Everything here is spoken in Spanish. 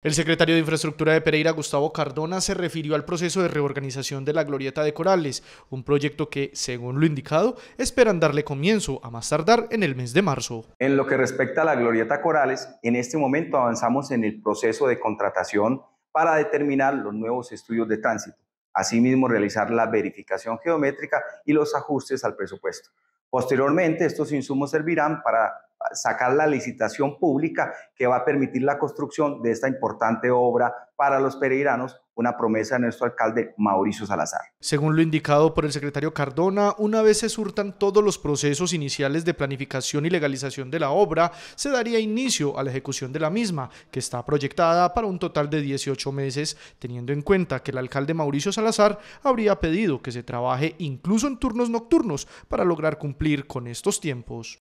El secretario de Infraestructura de Pereira, Gustavo Cardona, se refirió al proceso de reorganización de la Glorieta de Corales, un proyecto que, según lo indicado, esperan darle comienzo a más tardar en el mes de marzo. En lo que respecta a la Glorieta Corales, en este momento avanzamos en el proceso de contratación para determinar los nuevos estudios de tránsito, asimismo realizar la verificación geométrica y los ajustes al presupuesto. Posteriormente, estos insumos servirán para sacar la licitación pública que va a permitir la construcción de esta importante obra para los pereiranos, una promesa de nuestro alcalde Mauricio Salazar. Según lo indicado por el secretario Cardona, una vez se surtan todos los procesos iniciales de planificación y legalización de la obra, se daría inicio a la ejecución de la misma, que está proyectada para un total de 18 meses, teniendo en cuenta que el alcalde Mauricio Salazar habría pedido que se trabaje incluso en turnos nocturnos para lograr cumplir con estos tiempos.